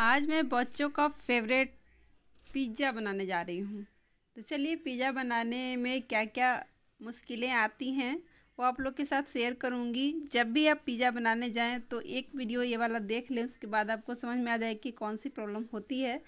आज मैं बच्चों का फेवरेट पिज़्ज़ा बनाने जा रही हूँ तो चलिए पिज़्ज़ा बनाने में क्या क्या मुश्किलें आती हैं वो आप लोग के साथ शेयर करूँगी जब भी आप पिज़्ज़ा बनाने जाएं तो एक वीडियो ये वाला देख लें उसके बाद आपको समझ में आ जाए कि कौन सी प्रॉब्लम होती है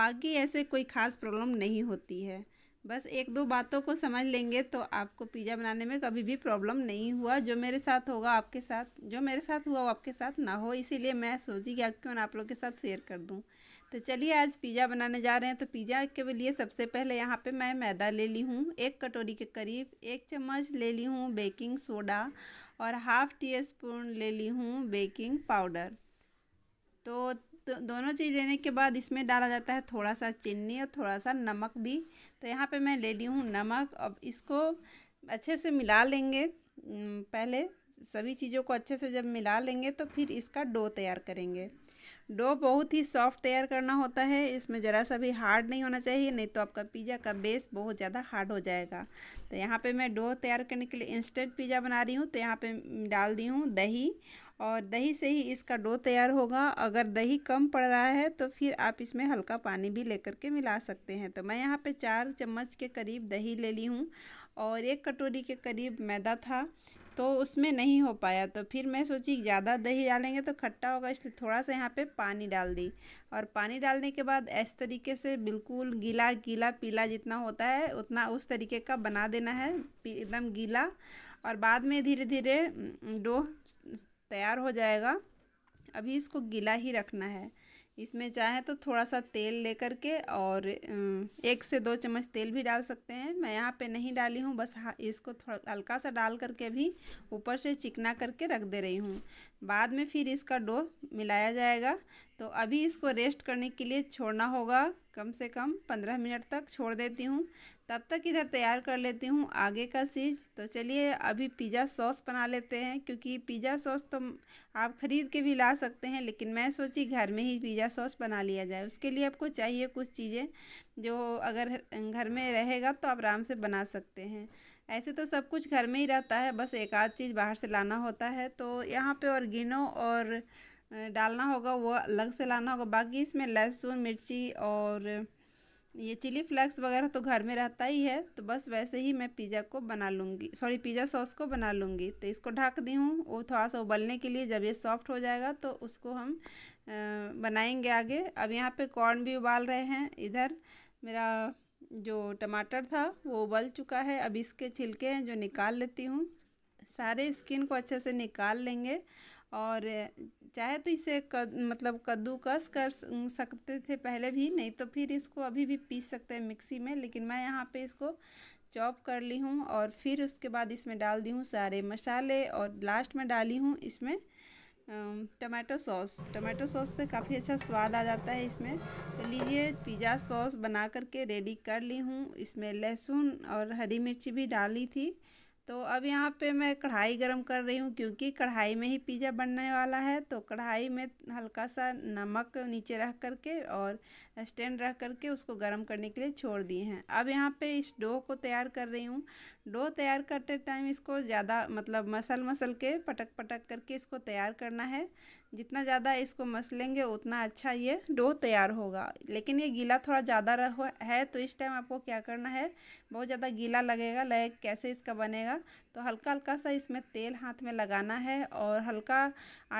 बाकी ऐसे कोई ख़ास प्रॉब्लम नहीं होती है बस एक दो बातों को समझ लेंगे तो आपको पिज़्ज़ा बनाने में कभी भी प्रॉब्लम नहीं हुआ जो मेरे साथ होगा आपके साथ जो मेरे साथ हुआ वो आपके साथ ना हो इसीलिए मैं सोची कि क्यों ना आप लोग के साथ शेयर कर दूँ तो चलिए आज पिज़्ज़ा बनाने जा रहे हैं तो पिज़्ज़ा के लिए सबसे पहले यहाँ पे मैं मैदा ले ली हूँ एक कटोरी के करीब एक चम्मच ले ली हूँ बेकिंग सोडा और हाफ़ टी स्पून ले ली हूँ बेकिंग पाउडर तो दोनों चीज़ लेने के बाद इसमें डाला जाता है थोड़ा सा चीनी और थोड़ा सा नमक भी तो यहाँ पे मैं ले ली हूँ नमक अब इसको अच्छे से मिला लेंगे पहले सभी चीज़ों को अच्छे से जब मिला लेंगे तो फिर इसका डो तैयार करेंगे डो बहुत ही सॉफ्ट तैयार करना होता है इसमें ज़रा सा भी हार्ड नहीं होना चाहिए नहीं तो आपका पिज़्ज़ा का बेस बहुत ज़्यादा हार्ड हो जाएगा तो यहाँ पे मैं डो तैयार करने के लिए इंस्टेंट पिज़्ज़ा बना रही हूँ तो यहाँ पे डाल दी हूँ दही और दही से ही इसका डो तैयार होगा अगर दही कम पड़ रहा है तो फिर आप इसमें हल्का पानी भी लेकर के मिला सकते हैं तो मैं यहाँ पे चार चम्मच के करीब दही ले ली हूँ और एक कटोरी के करीब मैदा था तो उसमें नहीं हो पाया तो फिर मैं सोची ज़्यादा दही डालेंगे तो खट्टा होगा इसलिए थोड़ा सा यहाँ पे पानी डाल दी और पानी डालने के बाद ऐसे तरीके से बिल्कुल गीला गीला पीला जितना होता है उतना उस तरीके का बना देना है एकदम गीला और बाद में धीरे धीरे डो तैयार हो जाएगा अभी इसको गीला ही रखना है इसमें चाहे तो थोड़ा सा तेल लेकर के और एक से दो चम्मच तेल भी डाल सकते हैं मैं यहाँ पे नहीं डाली हूँ बस इसको थोड़ा हल्का सा डाल करके भी ऊपर से चिकना करके रख दे रही हूँ बाद में फिर इसका डो मिलाया जाएगा तो अभी इसको रेस्ट करने के लिए छोड़ना होगा कम से कम पंद्रह मिनट तक छोड़ देती हूँ तब तक इधर तैयार कर लेती हूँ आगे का चीज़ तो चलिए अभी पिज़्ज़ा सॉस बना लेते हैं क्योंकि पिज़्ज़ा सॉस तो आप ख़रीद के भी ला सकते हैं लेकिन मैं सोची घर में ही पिज़्ज़ा सॉस बना लिया जाए उसके लिए आपको चाहिए कुछ चीज़ें जो अगर घर में रहेगा तो आप आराम से बना सकते हैं ऐसे तो सब कुछ घर में ही रहता है बस एक आध चीज़ बाहर से लाना होता है तो यहाँ पर और और डालना होगा वो अलग से लाना होगा बाकी इसमें लहसुन मिर्ची और ये चिली फ्लेक्स वगैरह तो घर में रहता ही है तो बस वैसे ही मैं पिज़्ज़ा को बना लूँगी सॉरी पिज़्ज़ा सॉस को बना लूँगी तो इसको ढक दी हूँ वो थोड़ा सा उबलने के लिए जब ये सॉफ्ट हो जाएगा तो उसको हम बनाएंगे आगे अब यहाँ पे कॉर्न भी उबाल रहे हैं इधर मेरा जो टमाटर था वो उबल चुका है अब इसके छिलके हैं जो निकाल लेती हूँ सारे स्किन को अच्छे से निकाल लेंगे और चाहे तो इसे कद, मतलब कद्दूकस कर सकते थे पहले भी नहीं तो फिर इसको अभी भी पीस सकते हैं मिक्सी में लेकिन मैं यहाँ पे इसको चॉप कर ली हूँ और फिर उसके बाद इसमें डाल दी हूँ सारे मसाले और लास्ट में डाली हूँ इसमें टमाटो सॉस टमाटो सॉस से काफ़ी अच्छा स्वाद आ जाता है इसमें तो लीजिए पिज़्ज़ा सॉस बना करके रेडी कर ली हूँ इसमें लहसुन और हरी मिर्ची भी डाली थी तो अब यहाँ पे मैं कढ़ाई गरम कर रही हूँ क्योंकि कढ़ाई में ही पिज़्ज़ा बनने वाला है तो कढ़ाई में हल्का सा नमक नीचे रख करके और स्टैंड रख करके उसको गर्म करने के लिए छोड़ दिए हैं अब यहाँ पे इस डो को तैयार कर रही हूँ डो तैयार करते टाइम इसको ज़्यादा मतलब मसल मसल के पटक पटक करके इसको तैयार करना है जितना ज़्यादा इसको मस लेंगे उतना अच्छा ये डो तैयार होगा लेकिन ये गीला थोड़ा ज़्यादा है तो इस टाइम आपको क्या करना है बहुत ज़्यादा गीला लगेगा लगे कैसे इसका बनेगा तो हल्का हल्का सा इसमें तेल हाथ में लगाना है और हल्का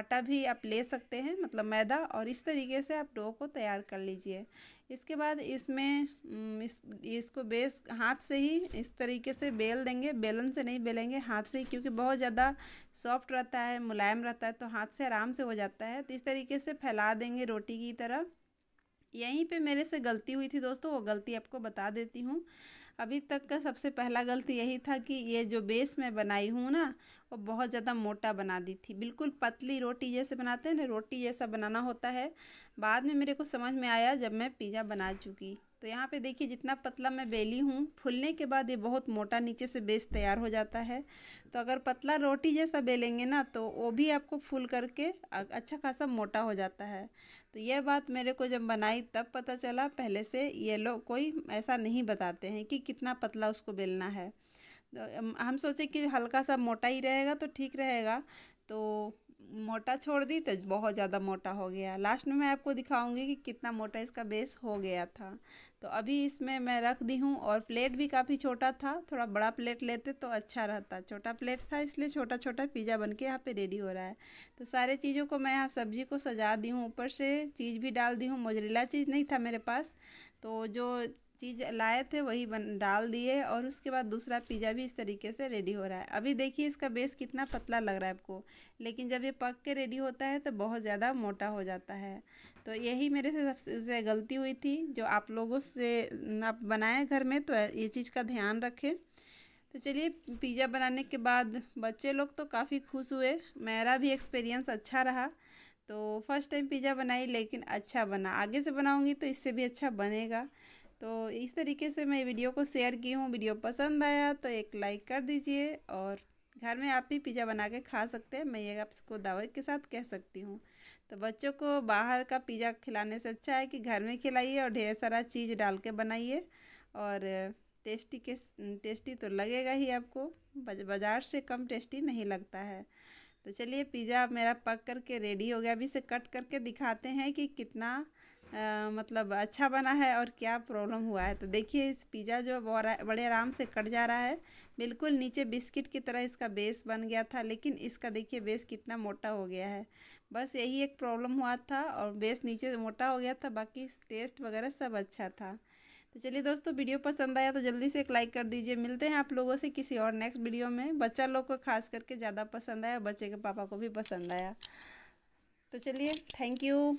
आटा भी आप ले सकते हैं मतलब मैदा और इस तरीके से आप डो को तैयार कर लीजिए इसके बाद इसमें इस इसको बेस हाथ से ही इस तरीके से बेल देंगे बेलन से नहीं बेलेंगे हाथ से ही क्योंकि बहुत ज़्यादा सॉफ्ट रहता है मुलायम रहता है तो हाथ से आराम से हो जाता है तो इस तरीके से फैला देंगे रोटी की तरह यहीं पे मेरे से गलती हुई थी दोस्तों वो गलती आपको बता देती हूँ अभी तक का सबसे पहला गलती यही था कि ये जो बेस मैं बनाई हूँ ना वो बहुत ज़्यादा मोटा बना दी थी बिल्कुल पतली रोटी जैसे बनाते हैं ना रोटी जैसा बनाना होता है बाद में मेरे को समझ में आया जब मैं पिज़्ज़ा बना चुकी तो यहाँ पे देखिए जितना पतला मैं बेली हूँ फूलने के बाद ये बहुत मोटा नीचे से बेस तैयार हो जाता है तो अगर पतला रोटी जैसा बेलेंगे ना तो वो भी आपको फूल करके अच्छा खासा मोटा हो जाता है तो यह बात मेरे को जब बनाई तब पता चला पहले से ये लोग कोई ऐसा नहीं बताते हैं कि कितना पतला उसको बेलना है तो हम सोचे कि हल्का सा मोटा ही रहेगा तो ठीक रहेगा तो मोटा छोड़ दी तो बहुत ज़्यादा मोटा हो गया लास्ट में मैं आपको दिखाऊंगी कि कितना मोटा इसका बेस हो गया था तो अभी इसमें मैं रख दी हूँ और प्लेट भी काफ़ी छोटा था थोड़ा बड़ा प्लेट लेते तो अच्छा रहता छोटा प्लेट था इसलिए छोटा छोटा पिज़्ज़ा बन के यहाँ पर रेडी हो रहा है तो सारे चीज़ों को मैं यहाँ सब्जी को सजा दी हूँ ऊपर से चीज़ भी डाल दी हूँ मोजरेला चीज़ नहीं था मेरे पास तो जो चीज़ लाए थे वही बन डाल दिए और उसके बाद दूसरा पिज़्ज़ा भी इस तरीके से रेडी हो रहा है अभी देखिए इसका बेस कितना पतला लग रहा है आपको लेकिन जब ये पक के रेडी होता है तो बहुत ज़्यादा मोटा हो जाता है तो यही मेरे से सबसे गलती हुई थी जो आप लोगों से आप बनाए घर में तो ये चीज़ का ध्यान रखें तो चलिए पिज़्ज़ा बनाने के बाद बच्चे लोग तो काफ़ी खुश हुए मेरा भी एक्सपीरियंस अच्छा रहा तो फर्स्ट टाइम पिज़्ज़ा बनाई लेकिन अच्छा बना आगे से बनाऊंगी तो इससे भी अच्छा बनेगा तो इस तरीके से मैं वीडियो को शेयर की हूँ वीडियो पसंद आया तो एक लाइक कर दीजिए और घर में आप भी पिज़्ज़ा बना के खा सकते हैं मैं ये आपको दावत के साथ कह सकती हूँ तो बच्चों को बाहर का पिज़्ज़ा खिलाने से अच्छा है कि घर में खिलाइए और ढेर सारा चीज़ डाल के बनाइए और टेस्टी के टेस्टी तो लगेगा ही आपको बाज़ार से कम टेस्टी नहीं लगता है तो चलिए पिज़्ज़ा मेरा पक करके रेडी हो गया अभी से कट करके दिखाते हैं कि कितना आ, मतलब अच्छा बना है और क्या प्रॉब्लम हुआ है तो देखिए इस पिज़्ज़ा जो बड़े आराम से कट जा रहा है बिल्कुल नीचे बिस्किट की तरह इसका बेस बन गया था लेकिन इसका देखिए बेस कितना मोटा हो गया है बस यही एक प्रॉब्लम हुआ था और बेस नीचे मोटा हो गया था बाकी टेस्ट वगैरह सब अच्छा था तो चलिए दोस्तों वीडियो पसंद आया तो जल्दी से एक लाइक कर दीजिए मिलते हैं आप लोगों से किसी और नेक्स्ट वीडियो में बच्चा लोग को खास करके ज़्यादा पसंद आया बच्चे के पापा को भी पसंद आया तो चलिए थैंक यू